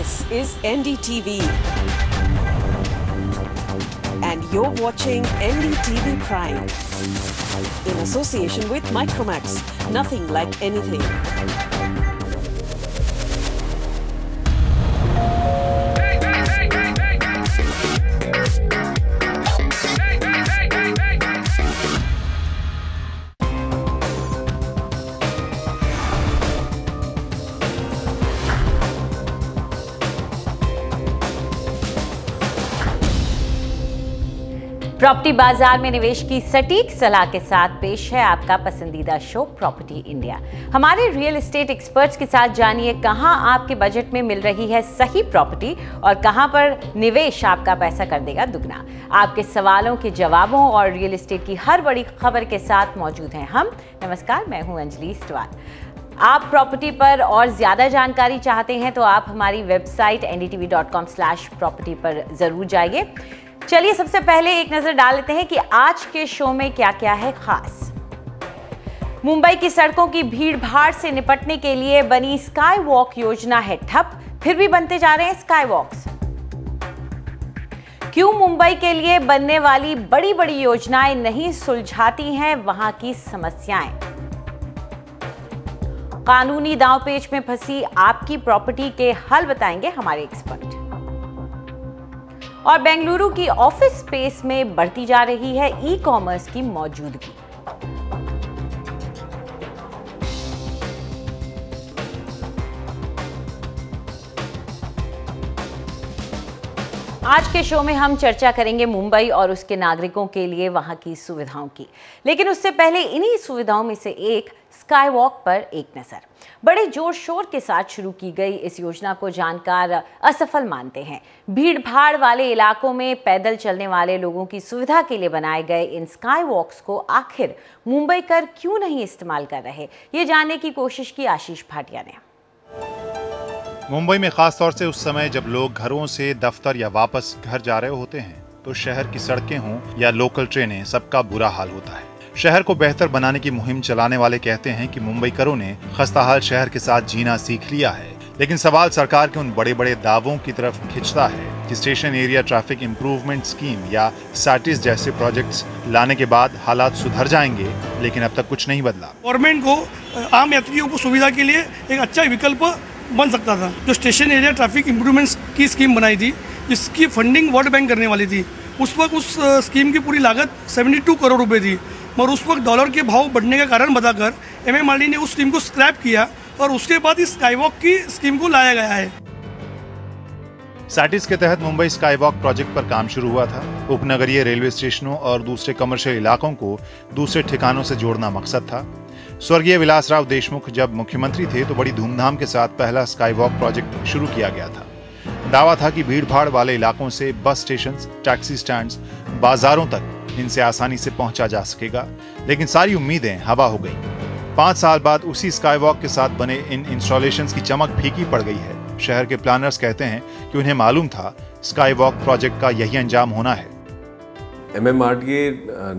This is NDTV. And you're watching NDTV Prime. In association with Micromax, nothing like anything. Property बाजार में निवेश की सटीक सलाह के साथ पेश है आपका पसंदीदा शो प्रॉपर्टी इंडिया हमारे रियल एस्टेट एक्सपर्ट्स के साथ जानिए कहां आपके बजट में मिल रही है सही प्रॉपर्टी और कहां पर निवेश आपका पैसा कर देगा दुगना आपके सवालों के जवाबों और रियल एस्टेट की हर बड़ी खबर के साथ मौजूद हैं हम नमस्कार मैं हूँ अंजलि स्टवाल आप प्रॉपर्टी पर और ज़्यादा जानकारी चाहते हैं तो आप हमारी website N T V dot com slash property पर ज़रूर जाइए चलिए सबसे पहले एक नजर डाल लेते हैं कि आज के शो में क्या क्या है खास मुंबई की सड़कों की भीड़ भाड़ से निपटने के लिए बनी स्काई वॉक योजना है ठप फिर भी बनते जा रहे हैं स्काई वॉक्स क्यों मुंबई के लिए बनने वाली बड़ी बड़ी योजनाएं नहीं सुलझाती हैं वहां की समस्याएं कानूनी दांव पेच में फंसी आपकी प्रॉपर्टी के हल बताएंगे हमारे एक्सपर्ट और बेंगलुरु की ऑफिस स्पेस में बढ़ती जा रही है ई कॉमर्स की मौजूदगी आज के शो में हम चर्चा करेंगे मुंबई और उसके नागरिकों के लिए वहां की सुविधाओं की लेकिन उससे पहले इन्हीं सुविधाओं में से एक स्काई वॉक पर एक नज़र बड़े जोर शोर के साथ शुरू की गई इस योजना को जानकार असफल मानते हैं भीड़ भाड़ वाले इलाकों में पैदल चलने वाले लोगों की सुविधा के लिए बनाए गए इन स्काई वॉक्स को आखिर मुंबई कर क्यों नहीं इस्तेमाल कर रहे ये जानने की कोशिश की आशीष भाटिया ने मुंबई में खासतौर से उस समय जब लोग घरों से दफ्तर या वापस घर जा रहे होते हैं तो शहर की सड़कें हों या लोकल ट्रेनें सबका बुरा हाल होता है शहर को बेहतर बनाने की मुहिम चलाने वाले कहते हैं कि मुंबईकरों ने खस्ताहाल शहर के साथ जीना सीख लिया है लेकिन सवाल सरकार के उन बड़े बड़े दावों की तरफ खिंचता है कि station area traffic improvement scheme या सैटिस जैसे प्रोजेक्ट्स लाने के बाद हालात सुधर जाएंगे लेकिन अब तक कुछ नहीं बदला गवर्नमेंट को आम यात्रियों को सुविधा के लिए एक अच्छा विकल्प बन सकता था जो स्टेशन एरिया ट्रैफिक इम्प्रूवमेंट की स्कीम बनाई थी जिसकी फंडिंग वर्ल्ड बैंक करने वाली थी उस वक्त उस स्कीम की पूरी लागत सेवेंटी करोड़ रुपये थी मगर उस वक्त डॉलर के भाव बढ़ने का कारण बताकर एम एम ने उस स्कीम को स्क्रैप किया और उसके बाद इस स्काईवॉक की स्कीम को लाया गया है सैटिस के तहत मुंबई स्काईवॉक प्रोजेक्ट पर काम शुरू हुआ था उपनगरीय रेलवे स्टेशनों और दूसरे कमर्शियल इलाकों को दूसरे ठिकानों से जोड़ना मकसद था स्वर्गीय विलासराव देशमुख जब मुख्यमंत्री थे तो बड़ी धूमधाम के साथ पहला स्काईवॉक प्रोजेक्ट शुरू किया गया था दावा था कि भीड़भाड़ वाले इलाकों से बस स्टेशन टैक्सी स्टैंड बाजारों तक इनसे आसानी से पहुंचा जा सकेगा लेकिन सारी उम्मीदें हवा हो गई पांच साल बाद उसी स्काईवॉक के साथ बने इन इंस्टॉलेशन की चमक फीकी पड़ गई है शहर के प्लानर्स कहते हैं कि उन्हें मालूम था स्काईवॉक प्रोजेक्ट का यही अंजाम होना है एम एम आर डी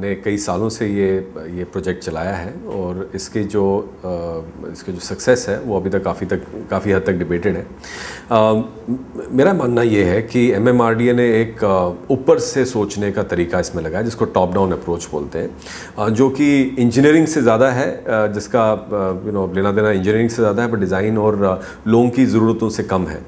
ने कई सालों से ये ये प्रोजेक्ट चलाया है और इसके जो इसके जो सक्सेस है वो अभी तक काफ़ी तक काफ़ी हद तक डिबेटेड है मेरा मानना ये है कि एम एम आर डी ने एक ऊपर से सोचने का तरीका इसमें लगाया जिसको टॉप डाउन अप्रोच बोलते हैं जो कि इंजीनियरिंग से ज़्यादा है जिसका यू नो लेना देना इंजीनियरिंग से ज़्यादा है पर डिज़ाइन और लोगों की ज़रूरतों से कम है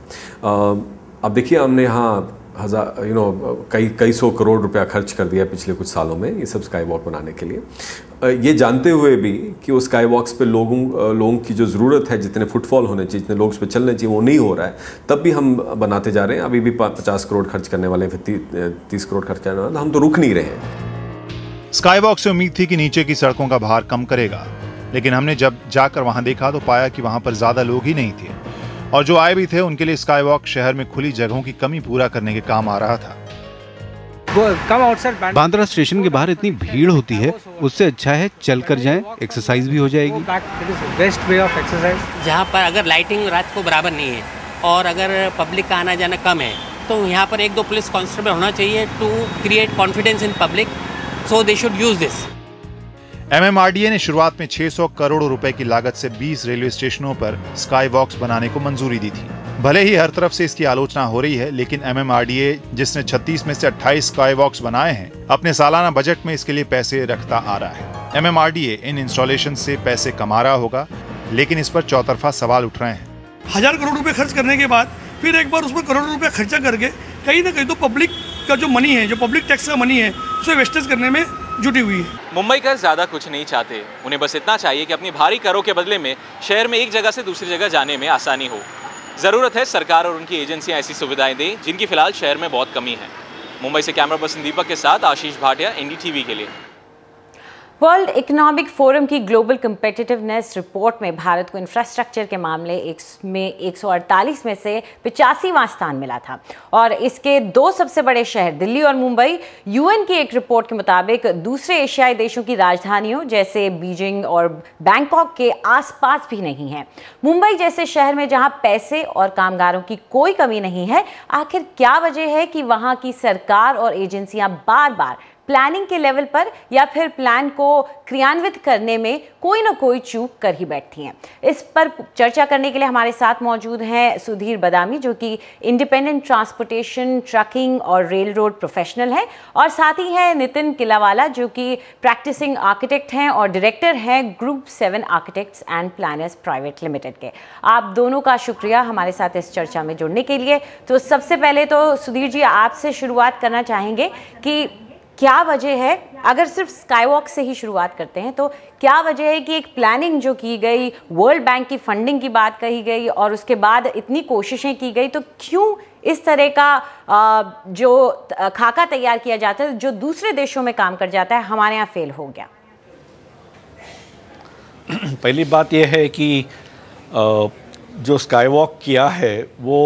अब देखिए हमने यहाँ हज़ार यू नो कई कई सौ करोड़ रुपया खर्च कर दिया पिछले कुछ सालों में ये सब स्काई वॉक बनाने के लिए ये जानते हुए भी कि उस स्काई वॉक्स पर लोगों लोगों की जो ज़रूरत है जितने फुटफॉल होने चाहिए जितने लोग उस पर चलने चाहिए वो नहीं हो रहा है तब भी हम बनाते जा रहे हैं अभी भी पचास करोड़ खर्च करने वाले फिर ती, तीस करोड़ खर्च करने वाले हम तो रुक नहीं रहे हैं स्काई वॉक से उम्मीद थी कि नीचे की सड़कों का भार कम करेगा लेकिन हमने जब जाकर वहाँ देखा तो पाया कि वहाँ पर ज़्यादा लोग ही नहीं थे और जो आए भी थे उनके लिए स्काई वॉक शहर में खुली जगहों की कमी पूरा करने के काम आ रहा था बांद्रा स्टेशन के बाहर इतनी भीड़ होती है उससे अच्छा है चल कर जाए एक्सरसाइज भी हो जाएगी बेस्ट वे ऑफ एक्सरसाइज जहाँ पर अगर लाइटिंग रात को बराबर नहीं है और अगर पब्लिक का आना जाना कम है तो यहाँ पर एक दो पुलिस कांस्टेबल होना चाहिए to create confidence in public so they should use this MMRDA ने शुरुआत में 600 करोड़ रुपए की लागत से 20 रेलवे स्टेशनों पर स्काई वॉक्स बनाने को मंजूरी दी थी भले ही हर तरफ से इसकी आलोचना हो रही है लेकिन एमएमआरडीए जिसने 36 में से 28 स्काई वॉक्स बनाए हैं अपने सालाना बजट में इसके लिए पैसे रखता आ रहा है एमएमआरडीए इन इंस्टॉलेशन से पैसे कमा रहा होगा लेकिन इस पर चौतरफा सवाल उठ रहे हैं हजार करोड़ रुपए खर्च करने के बाद फिर एक बार उस पर करोड़ रुपए खर्चा करके कहीं ना कहीं तो पब्लिक का जो मनी है जो पब्लिक टैक्स का मनी है उसे वेस्टेज करने में जुटी हुई मुंबई कर ज़्यादा कुछ नहीं चाहते उन्हें बस इतना चाहिए कि अपनी भारी करों के बदले में शहर में एक जगह से दूसरी जगह जाने में आसानी हो ज़रूरत है सरकार और उनकी एजेंसियाँ ऐसी सुविधाएं दें जिनकी फिलहाल शहर में बहुत कमी है मुंबई से कैमरा पर्सन दीपक के साथ आशीष भाटिया एनडीटीवी के लिए वर्ल्ड इकोनॉमिक फोरम की ग्लोबल कम्पेटिटिवनेस रिपोर्ट में भारत को इंफ्रास्ट्रक्चर के मामले एक में 148 में से पिचासीवां स्थान मिला था और इसके दो सबसे बड़े शहर दिल्ली और मुंबई यूएन की एक रिपोर्ट के मुताबिक दूसरे एशियाई देशों की राजधानियों जैसे बीजिंग और बैंकॉक के आसपास भी नहीं है मुंबई जैसे शहर में जहाँ पैसे और कामगारों की कोई कमी नहीं है आखिर क्या वजह है कि वहाँ की सरकार और एजेंसियाँ बार बार प्लानिंग के लेवल पर या फिर प्लान को क्रियान्वित करने में कोई ना कोई चूक कर ही बैठती हैं इस पर चर्चा करने के लिए हमारे साथ मौजूद हैं सुधीर बदामी जो कि इंडिपेंडेंट ट्रांसपोर्टेशन ट्रकिंग और रेल रोड प्रोफेशनल हैं और साथ ही हैं नितिन किलावाला जो कि प्रैक्टिसिंग आर्किटेक्ट हैं और डायरेक्टर हैं group seven architects and planners private limited के आप दोनों का शुक्रिया हमारे साथ इस चर्चा में जुड़ने के लिए तो सबसे पहले तो सुधीर जी आपसे शुरुआत करना चाहेंगे कि क्या वजह है अगर सिर्फ स्काई वॉक से ही शुरुआत करते हैं तो क्या वजह है कि एक प्लानिंग जो की गई वर्ल्ड बैंक की फंडिंग की बात कही गई और उसके बाद इतनी कोशिशें की गई तो क्यों इस तरह का जो खाका तैयार किया जाता है जो दूसरे देशों में काम कर जाता है हमारे यहाँ फेल हो गया पहली बात यह है कि जो स्काई वॉक किया है वो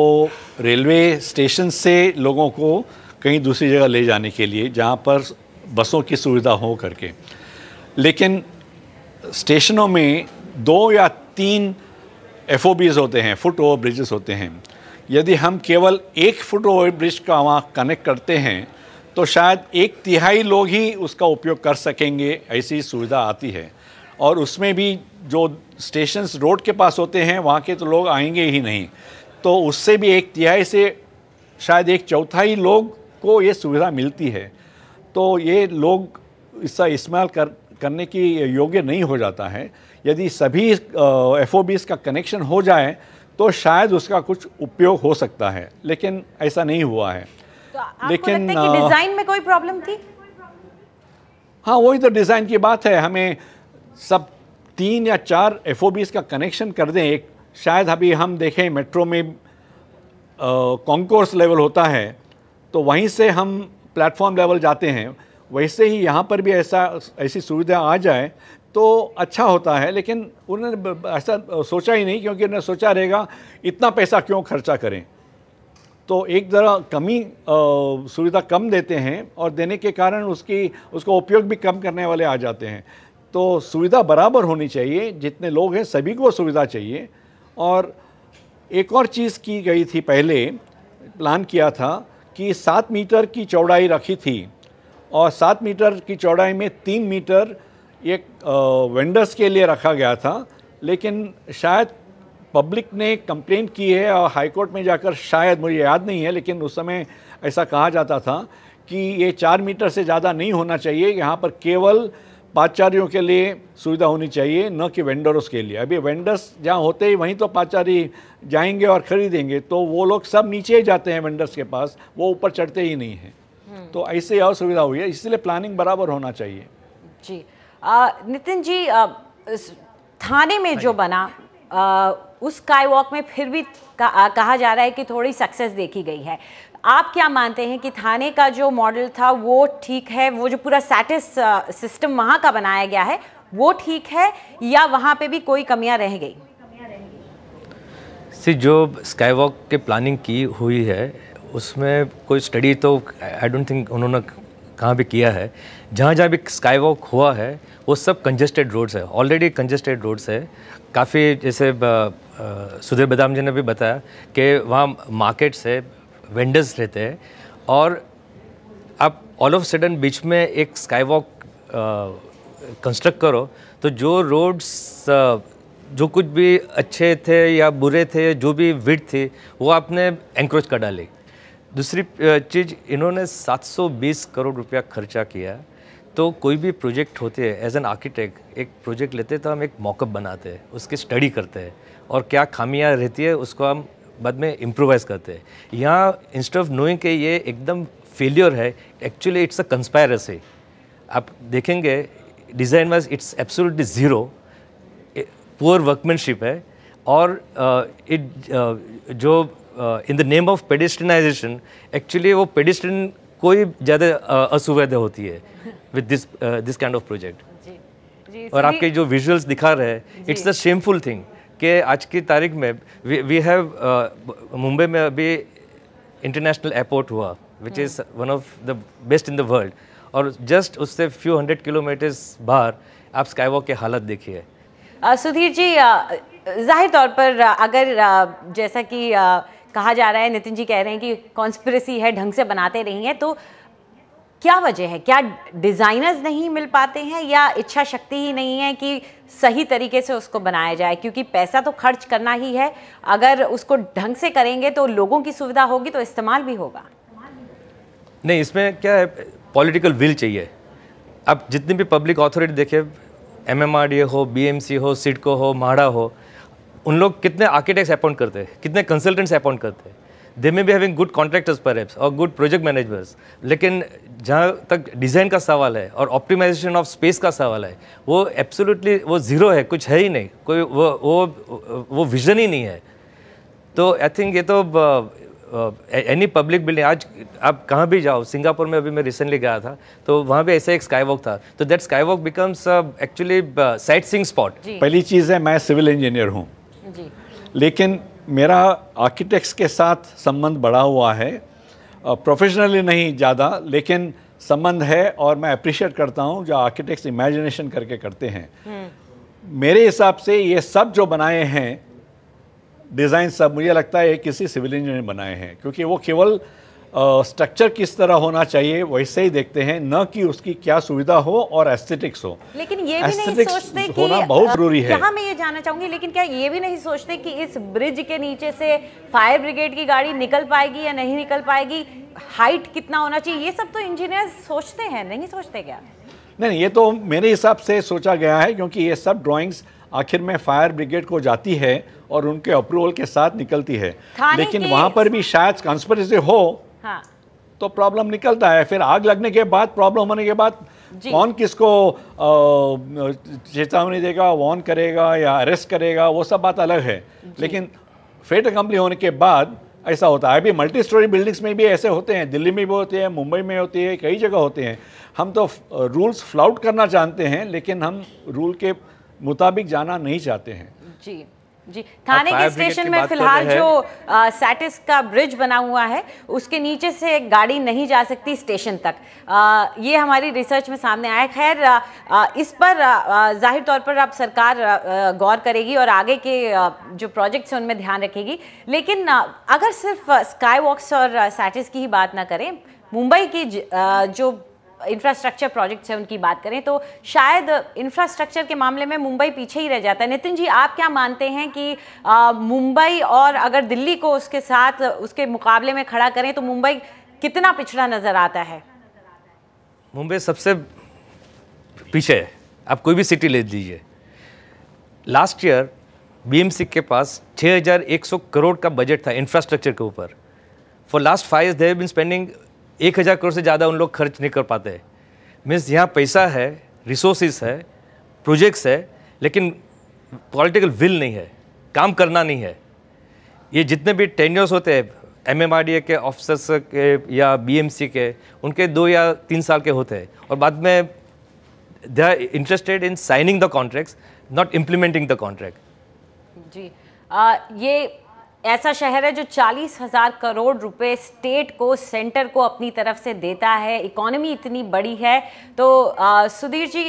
रेलवे स्टेशन से लोगों को कहीं दूसरी जगह ले जाने के लिए जहाँ पर बसों की सुविधा हो करके लेकिन स्टेशनों में दो या तीन एफ होते हैं फुट ओवर ब्रिजेस होते हैं यदि हम केवल एक फुट ओवर ब्रिज का वहाँ कनेक्ट करते हैं तो शायद एक तिहाई लोग ही उसका उपयोग कर सकेंगे ऐसी सुविधा आती है और उसमें भी जो स्टेशंस रोड के पास होते हैं वहाँ के तो लोग आएंगे ही नहीं तो उससे भी एक तिहाई से शायद एक चौथाई लोग को ये सुविधा मिलती है तो ये लोग इसका इस्तेमाल कर करने की योग्य नहीं हो जाता है यदि सभी एफ का कनेक्शन हो जाए तो शायद उसका कुछ उपयोग हो सकता है लेकिन ऐसा नहीं हुआ है तो आपको लेकिन डिज़ाइन में कोई प्रॉब्लम थी हाँ वही तो डिज़ाइन की बात है हमें सब तीन या चार एफ का कनेक्शन कर दें एक शायद अभी हम देखें मेट्रो में कॉन्कोर्स लेवल होता है तो वहीं से हम प्लेटफॉर्म लेवल जाते हैं वैसे ही यहाँ पर भी ऐसा ऐसी सुविधा आ जाए तो अच्छा होता है लेकिन उन्होंने ऐसा सोचा ही नहीं क्योंकि उन्होंने सोचा रहेगा इतना पैसा क्यों खर्चा करें तो एक ज़रा कमी सुविधा कम देते हैं और देने के कारण उसकी उसका उपयोग भी कम करने वाले आ जाते हैं तो सुविधा बराबर होनी चाहिए जितने लोग हैं सभी को सुविधा चाहिए और एक और चीज़ की गई थी पहले प्लान किया था कि सात मीटर की चौड़ाई रखी थी और सात मीटर की चौड़ाई में तीन मीटर एक वेंडर्स के लिए रखा गया था लेकिन शायद पब्लिक ने कंप्लेंट की है और हाईकोर्ट में जाकर शायद मुझे याद नहीं है लेकिन उस समय ऐसा कहा जाता था कि ये चार मीटर से ज़्यादा नहीं होना चाहिए यहाँ पर केवल पाचारियों के लिए सुविधा होनी चाहिए न कि वेंडरों के लिए अभी वेंडर्स जहाँ होते ही वहीं तो पाचारी जाएंगे और खरीदेंगे तो वो लोग सब नीचे ही जाते हैं वेंडर्स के पास वो ऊपर चढ़ते ही नहीं हैं हम्म। तो ऐसे और सुविधा हुई है इसलिए प्लानिंग बराबर होना चाहिए जी नितिन जी आ, थाने में जो बना आ, उस स्काई वॉक में फिर भी कहा जा रहा है कि थोड़ी सक्सेस देखी गई है आप क्या मानते हैं कि थाने का जो मॉडल था वो ठीक है वो जो पूरा सैटिस सिस्टम uh, वहाँ का बनाया गया है वो ठीक है या वहाँ पे भी कोई कमियाँ रह गई सी जो स्काई वॉक की प्लानिंग की हुई है उसमें कोई स्टडी तो आई डोंट थिंक उन्होंने कहाँ भी किया है जहाँ जहाँ भी स्काई वॉक हुआ है वो सब कंजेस्टेड रोड्स है ऑलरेडी कंजेस्टेड रोड्स है काफ़ी जैसे uh, uh, सुधीर बदाम जी ने भी बताया कि वहाँ मार्केट्स है वेंडर्स रहते हैं और आप ऑल ऑफ सडन बीच में एक स्काई वॉक कंस्ट्रक्ट करो तो जो रोड्स जो कुछ भी अच्छे थे या बुरे थे जो भी विड थी वो आपने एंक्रोच कर डाली दूसरी चीज़ इन्होंने 720 करोड़ रुपया खर्चा किया तो कोई भी प्रोजेक्ट होते हैं एज एन आर्किटेक्ट एक प्रोजेक्ट लेते हैं तो हम एक मॉकअप बनाते हैं उसकी स्टडी करते हैं और क्या खामियां रहती है उसको हम बाद में इम्प्रोवाइज़ करते हैं यहाँ इंस्टेड ऑफ नोइंग के ये एकदम फेलियर है एक्चुअली इट्स अ कंस्पायरेसी आप देखेंगे design wise it's absolutely zero poor workmanship है और इट uh, uh, जो in the name of pedestrianisation actually वो पेडिस्टन को ही ज़्यादा uh, असुविधा होती है with this this kind of project और आपके जो विजुअल्स दिखा रहे हैं इट्स द शेमफुल थिंग कि आज की तारीख में वी हैव मुंबई में अभी इंटरनेशनल एयरपोर्ट हुआ which is one of the best in the world और जस्ट उससे फ्यू हंड्रेड किलोमीटर्स बाहर आप वॉक की हालत देखिए uh, सुधीर जी uh, जाहिर तौर पर uh, अगर जैसा कि कहा जा रहा है नितिन जी कह रहे हैं कि कॉन्स्परेसी है ढंग से बनाते रही हैं तो क्या वजह है क्या डिज़ाइनर्स नहीं मिल पाते हैं या इच्छा शक्ति ही नहीं है कि सही तरीके से उसको बनाया जाए क्योंकि पैसा तो खर्च करना ही है अगर उसको ढंग से करेंगे तो लोगों की सुविधा होगी तो इस्तेमाल भी होगा नहीं इसमें क्या है पॉलिटिकल विल चाहिए अब जितनी भी पब्लिक अथॉरिटी देखे एम एम आर डी हो बी एम सी हो सिडको हो माड़ा हो उन लोग कितने आर्किटेक्ट्स अपॉइंट करते हैं कितने कंसल्टेंट्स अपॉइंट करते हैं they may be having good contractors पर एप्स और गुड प्रोजेक्ट मैनेजर्स लेकिन जहाँ तक डिज़ाइन का सवाल है और ऑप्टिमाइजेशन ऑफ स्पेस का सवाल है वो एब्सोल्युटली वो ज़ीरो है कुछ है ही नहीं कोई वो वो वो विजन ही नहीं है तो आई थिंक ये तो एनी पब्लिक बिल्डिंग आज आप कहाँ भी जाओ सिंगापुर में अभी मैं रिसेंटली गया था तो वहाँ भी ऐसा एक स्काई वॉक था तो that sky walk becomes actually sightseeing spot पहली चीज़ है मैं सिविल इंजीनियर हूँ लेकिन मेरा आर्किटेक्ट्स के साथ संबंध बढ़ा हुआ है प्रोफेशनली नहीं ज़्यादा लेकिन संबंध है और मैं अप्रिशिएट करता हूँ जो आर्किटेक्ट्स इमेजिनेशन करके करते हैं हम्म। मेरे हिसाब से ये सब जो बनाए हैं डिज़ाइन सब मुझे लगता है किसी सिविल इंजीनियर ने बनाए हैं क्योंकि वो केवल स्ट्रक्चर किस तरह होना चाहिए वैसे ही देखते हैं न कि उसकी क्या सुविधा हो और एस्थेटिक्स हो लेकिन ये भी नहीं सोचते कि होना बहुत जरूरी है यहाँ मैं ये जानना चाहूंगी लेकिन क्या ये भी नहीं सोचते कि इस ब्रिज के नीचे से फायर ब्रिगेड की गाड़ी निकल पाएगी या नहीं निकल पाएगी हाइट कितना होना चाहिए ये सब तो इंजीनियर सोचते हैं नहीं सोचते क्या नहीं ये तो मेरे हिसाब से सोचा गया है क्योंकि ये सब ड्राइंग्स आखिर में फायर ब्रिगेड को जाती है और उनके अप्रूवल के साथ निकलती है लेकिन वहाँ पर भी शायद कंस्परेसी हो हाँ तो प्रॉब्लम निकलता है फिर आग लगने के बाद प्रॉब्लम होने के बाद कौन किसको चेतावनी देगा वॉन करेगा या अरेस्ट करेगा वो सब बात अलग है लेकिन फेट कंपनी होने के बाद ऐसा होता है अभी मल्टी स्टोरी बिल्डिंग्स में भी ऐसे होते हैं दिल्ली में भी होते हैं मुंबई में होते हैं कई जगह होते हैं हम तो रूल्स फ्लाउट करना चाहते हैं लेकिन हम रूल के मुताबिक जाना नहीं चाहते हैं जी जी थाने के स्टेशन में फिलहाल जो सैटिस का ब्रिज बना हुआ है उसके नीचे से गाड़ी नहीं जा सकती स्टेशन तक आ, ये हमारी रिसर्च में सामने आया खैर इस पर जाहिर तौर पर अब सरकार आ, गौर करेगी और आगे के आ, जो प्रोजेक्ट्स हैं उनमें ध्यान रखेगी लेकिन आ, अगर सिर्फ स्काई वॉक्स और सैटिस की ही बात ना करें मुंबई की ज, आ, जो इंफ्रास्ट्रक्चर प्रोजेक्ट है उनकी बात करें तो शायद इंफ्रास्ट्रक्चर के मामले में मुंबई पीछे ही रह जाता है नितिन जी आप क्या मानते हैं कि मुंबई और अगर दिल्ली को उसके साथ उसके मुकाबले में खड़ा करें तो मुंबई कितना पिछड़ा नज़र आता है मुंबई सबसे पीछे है आप कोई भी सिटी ले लीजिए लास्ट ईयर बी के पास 6,100 करोड़ का बजट था इंफ्रास्ट्रक्चर के ऊपर for last five years they spending एक हज़ार करोड़ से ज़्यादा उन लोग खर्च नहीं कर पाते मीन्स यहाँ पैसा है रिसोर्सिस है प्रोजेक्ट्स है लेकिन पॉलिटिकल विल नहीं है काम करना नहीं है ये जितने भी टेंडर्स होते हैं एम के ऑफिसर्स के या बी के उनके दो या तीन साल के होते हैं और बाद में they are interested in signing the contract not implementing the contract जी आ, ये ऐसा शहर है जो चालीस हज़ार करोड़ रुपए स्टेट को सेंटर को अपनी तरफ से देता है इकोनॉमी इतनी बड़ी है तो आ, सुधीर जी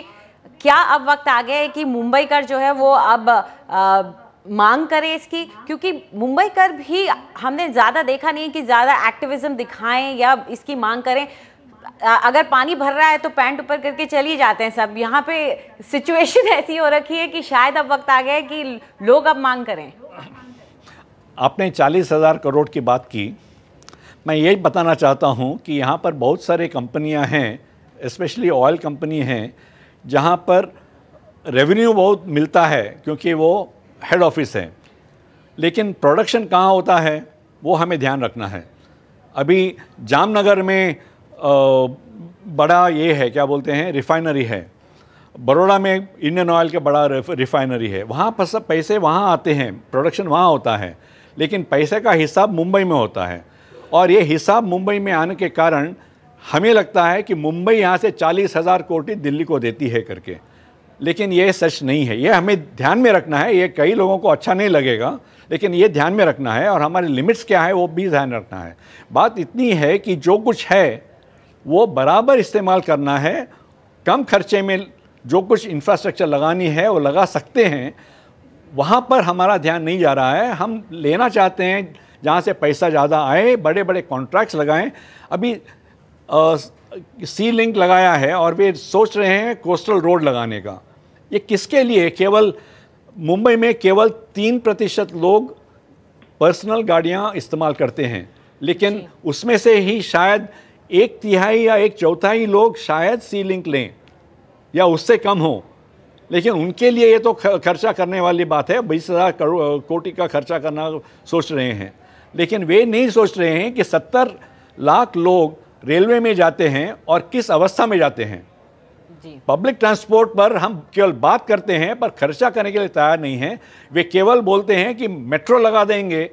क्या अब वक्त आ गया है कि मुंबई कर जो है वो अब आ, मांग करें इसकी क्योंकि मुंबई कर भी हमने ज़्यादा देखा नहीं कि ज़्यादा एक्टिविज़्म दिखाएं या इसकी मांग करें अगर पानी भर रहा है तो पैंट ऊपर करके चले जाते हैं सब यहाँ पे सिचुएशन ऐसी हो रखी है कि शायद अब वक्त आ गया है कि लोग अब मांग करें आपने चालीस हज़ार करोड़ की बात की मैं ये बताना चाहता हूँ कि यहाँ पर बहुत सारे कंपनियाँ हैं इस्पेशली ऑयल कंपनी हैं जहाँ पर रेवेन्यू बहुत मिलता है क्योंकि वो हेड ऑफिस है लेकिन प्रोडक्शन कहाँ होता है वो हमें ध्यान रखना है अभी जामनगर में बड़ा ये है क्या बोलते हैं रिफाइनरी है बड़ोड़ा में इंडियन ऑयल का बड़ा रिफाइनरी है वहाँ पर सब पैसे वहाँ आते हैं प्रोडक्शन वहाँ होता है लेकिन पैसे का हिसाब मुंबई में होता है और ये हिसाब मुंबई में आने के कारण हमें लगता है कि मुंबई यहाँ से चालीस हज़ार कोटी दिल्ली को देती है करके लेकिन ये सच नहीं है ये हमें ध्यान में रखना है ये कई लोगों को अच्छा नहीं लगेगा लेकिन ये ध्यान में रखना है और हमारे लिमिट्स क्या है वो भी ध्यान रखना है बात इतनी है कि जो कुछ है वो बराबर इस्तेमाल करना है कम खर्चे में जो कुछ इंफ्रास्ट्रक्चर लगानी है वो लगा सकते हैं वहाँ पर हमारा ध्यान नहीं जा रहा है हम लेना चाहते हैं जहाँ से पैसा ज़्यादा आए बड़े बड़े कॉन्ट्रैक्ट्स लगाएं अभी सी लिंक लगाया है और वे सोच रहे हैं कोस्टल रोड लगाने का ये किसके लिए केवल मुंबई में केवल तीन प्रतिशत लोग पर्सनल गाड़ियाँ इस्तेमाल करते हैं लेकिन उसमें से ही शायद एक तिहाई या एक चौथाई लोग शायद सी लिंक लें या उससे कम हो लेकिन उनके लिए ये तो खर्चा करने वाली बात है बीस हज़ार करोड़ कोटि का खर्चा करना सोच रहे हैं लेकिन वे नहीं सोच रहे हैं कि सत्तर लाख लोग रेलवे में जाते हैं और किस अवस्था में जाते हैं पब्लिक ट्रांसपोर्ट पर हम केवल बात करते हैं पर खर्चा करने के लिए तैयार नहीं है वे केवल बोलते हैं कि मेट्रो लगा देंगे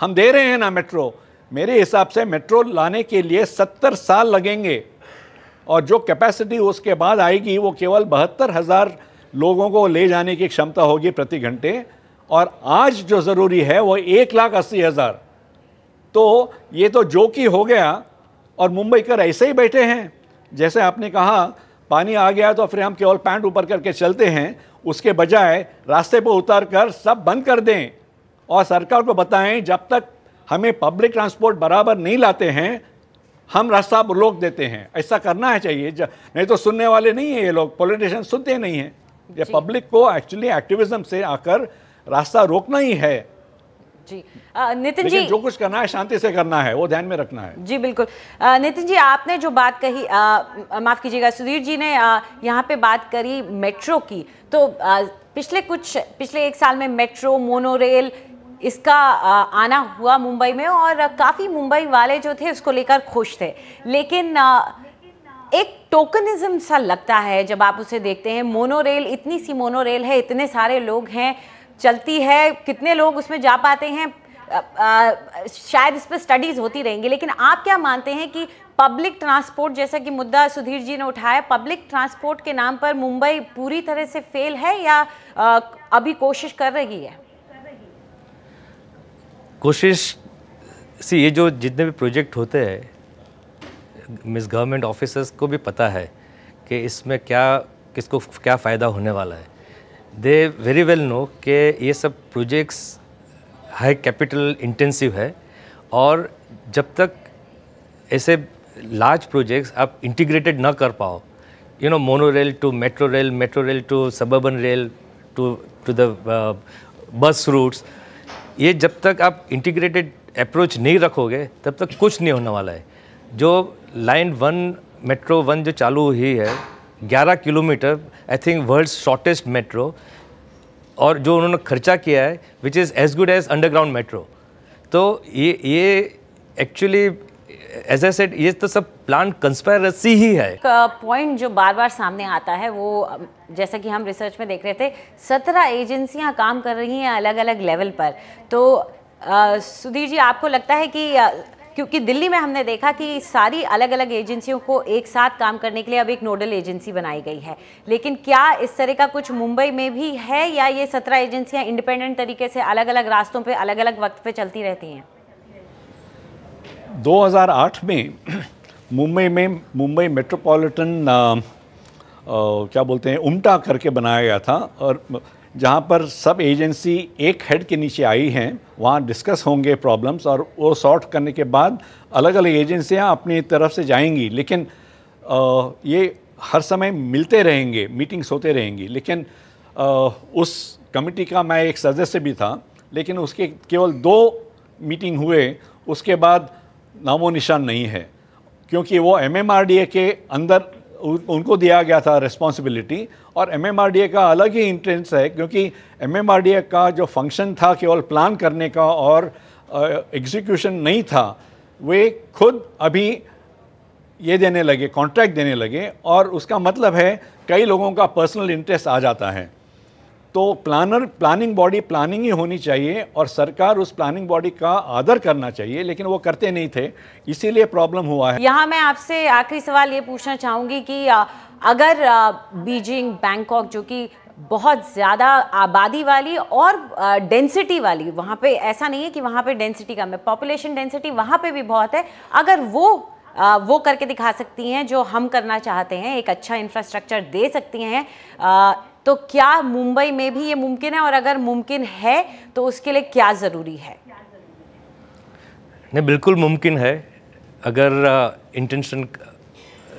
हम दे रहे हैं ना मेट्रो मेरे हिसाब से मेट्रो लाने के लिए सत्तर साल लगेंगे और जो कैपेसिटी उसके बाद आएगी वो केवल बहत्तर हज़ार लोगों को ले जाने की क्षमता होगी प्रति घंटे और आज जो ज़रूरी है वो एक लाख अस्सी हज़ार तो ये तो जो कि हो गया और मुंबई कर ऐसे ही बैठे हैं जैसे आपने कहा पानी आ गया तो फिर हम केवल पैंट ऊपर करके चलते हैं उसके बजाय रास्ते पर उतर कर सब बंद कर दें और सरकार को बताएं जब तक हमें पब्लिक ट्रांसपोर्ट बराबर नहीं लाते हैं हम रास्ता रोक देते हैं ऐसा करना है चाहिए नहीं तो सुनने वाले नहीं हैं ये लोग पॉलिटिशियन सुनते नहीं हैं या पब्लिक को एक्चुअली एक्टिविज्म से आकर रास्ता रोकना ही है जी नितिन जी जो कुछ करना है शांति से करना है वो ध्यान में रखना है जी बिल्कुल नितिन जी आपने जो बात कही माफ़ कीजिएगा सुधीर जी ने आ, यहाँ पे बात करी मेट्रो की तो आ, पिछले कुछ पिछले एक साल में मेट्रो मोनो रेल इसका आना हुआ मुंबई में और काफ़ी मुंबई वाले जो थे उसको लेकर खुश थे लेकिन आ, एक टोकनिज्म सा लगता है जब आप उसे देखते हैं मोनोरेल इतनी सी मोनोरेल है इतने सारे लोग हैं चलती है कितने लोग उसमें जा पाते हैं आ, आ, शायद इस पर स्टडीज़ होती रहेंगी लेकिन आप क्या मानते हैं कि पब्लिक ट्रांसपोर्ट जैसा कि मुद्दा सुधीर जी ने उठाया पब्लिक ट्रांसपोर्ट के नाम पर मुंबई पूरी तरह से फेल है या आ, अभी कोशिश कर रही है कोशिश सी ये जो जितने भी प्रोजेक्ट होते हैं मिस गवर्नमेंट ऑफिसर्स को भी पता है कि इसमें क्या किसको क्या फ़ायदा होने वाला है दे वेरी वेल नो कि ये सब प्रोजेक्ट्स हाई कैपिटल इंटेंसिव है और जब तक ऐसे लार्ज प्रोजेक्ट्स आप इंटीग्रेटेड ना कर पाओ you know mono rail to metro rail metro rail to suburban rail to to the bus routes ये जब तक आप इंटीग्रेटेड अप्रोच नहीं रखोगे तब तक कुछ नहीं होने वाला है जो लाइन वन मेट्रो वन जो चालू हुई है 11 kilometre I think world shortest metro और जो उन्होंने खर्चा किया है which is as good as underground metro तो ये ये एक्चुअली एज ए सेट ये तो सब प्लान कंस्पायरेसी ही है पॉइंट uh, जो बार बार सामने आता है वो um, जैसा कि हम रिसर्च में देख रहे थे सत्रह एजेंसियां काम कर रही हैं अलग अलग लेवल पर तो uh, सुधीर जी आपको लगता है कि uh, क्योंकि दिल्ली में हमने देखा कि सारी अलग अलग एजेंसियों को एक साथ काम करने के लिए अब एक नोडल एजेंसी बनाई गई है लेकिन क्या इस तरह का कुछ मुंबई में भी है या ये सत्रह एजेंसियाँ इंडिपेंडेंट तरीके से अलग अलग रास्तों पर अलग अलग वक्त पर चलती रहती हैं 2008 में मुंबई में मुंबई मेट्रोपॉलिटन क्या बोलते हैं उमटा करके बनाया गया था और जहाँ पर सब एजेंसी एक हेड के नीचे आई हैं वहाँ डिस्कस होंगे प्रॉब्लम्स और वो सॉर्ट करने के बाद अलग अलग एजेंसियाँ अपनी तरफ से जाएंगी लेकिन आ, ये हर समय मिलते रहेंगे मीटिंग्स होते रहेंगी लेकिन आ, उस कमेटी का मैं एक सदस्य भी था लेकिन उसके केवल दो मीटिंग हुए उसके बाद नामो निशान नहीं है क्योंकि वो एम के अंदर उनको दिया गया था रिस्पॉन्सिबिलिटी और एमएमआरडीए का अलग ही इंट्रेंस है क्योंकि एमएमआरडीए का जो फंक्शन था केवल प्लान करने का और एग्जीक्यूशन नहीं था वे खुद अभी ये देने लगे कॉन्ट्रैक्ट देने लगे और उसका मतलब है कई लोगों का पर्सनल इंटरेस्ट आ जाता है तो प्लानर प्लानिंग बॉडी प्लानिंग ही होनी चाहिए और सरकार उस प्लानिंग बॉडी का आदर करना चाहिए लेकिन वो करते नहीं थे इसीलिए प्रॉब्लम हुआ है यहाँ मैं आपसे आखिरी सवाल ये पूछना चाहूँगी कि अगर बीजिंग बैंकॉक जो कि बहुत ज़्यादा आबादी वाली और डेंसिटी वाली वहाँ पे ऐसा नहीं है कि वहाँ पे डेंसिटी कम है पॉपुलेशन डेंसिटी वहाँ पे भी बहुत है अगर वो आ, वो करके दिखा सकती हैं जो हम करना चाहते हैं एक अच्छा इंफ्रास्ट्रक्चर दे सकती हैं तो क्या मुंबई में भी ये मुमकिन है और अगर मुमकिन है तो उसके लिए क्या ज़रूरी है नहीं बिल्कुल मुमकिन है अगर इंटेंशन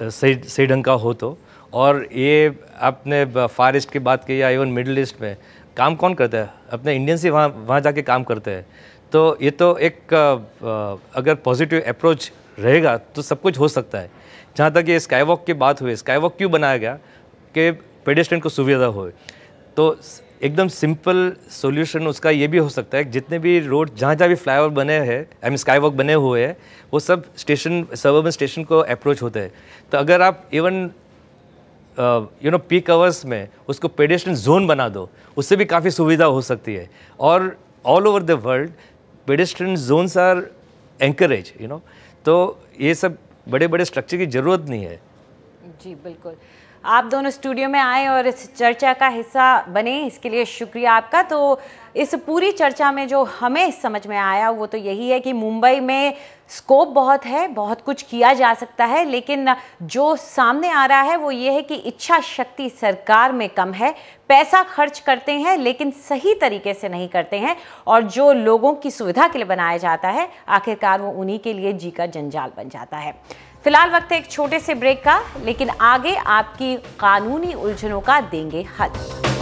सही सही ढंग का हो तो और ये आपने फार ईस्ट की बात की या इवन मिडल ईस्ट में काम कौन करता है अपने इंडियंस ही वहाँ वहाँ जाके काम करते हैं तो ये तो एक अगर पॉजिटिव अप्रोच रहेगा तो सब कुछ हो सकता है जहाँ तक ये स्काई वॉक की बात हुई स्काई वॉक क्यों बनाया गया कि पेडेस्ट्रेन को सुविधा हो तो एकदम सिंपल सॉल्यूशन उसका ये भी हो सकता है जितने भी रोड जहाँ जहाँ भी फ्लाईओवर बने हैं आई मीन स्काई वॉक बने हुए हैं वो सब स्टेशन सब स्टेशन को अप्रोच होते हैं तो अगर आप even you know peak hours में उसको पेडेस्टन जोन बना दो उससे भी काफ़ी सुविधा हो सकती है और all over the world pedestrian zones are encourage you know तो ये सब बड़े बड़े स्ट्रक्चर की ज़रूरत नहीं है जी बिल्कुल आप दोनों स्टूडियो में आए और इस चर्चा का हिस्सा बने इसके लिए शुक्रिया आपका तो इस पूरी चर्चा में जो हमें समझ में आया वो तो यही है कि मुंबई में स्कोप बहुत है बहुत कुछ किया जा सकता है लेकिन जो सामने आ रहा है वो ये है कि इच्छा शक्ति सरकार में कम है पैसा खर्च करते हैं लेकिन सही तरीके से नहीं करते हैं और जो लोगों की सुविधा के लिए बनाया जाता है आखिरकार वो उन्हीं के लिए जी का जंजाल बन जाता है फिलहाल वक्त है एक छोटे से ब्रेक का लेकिन आगे आपकी कानूनी उलझनों का देंगे हल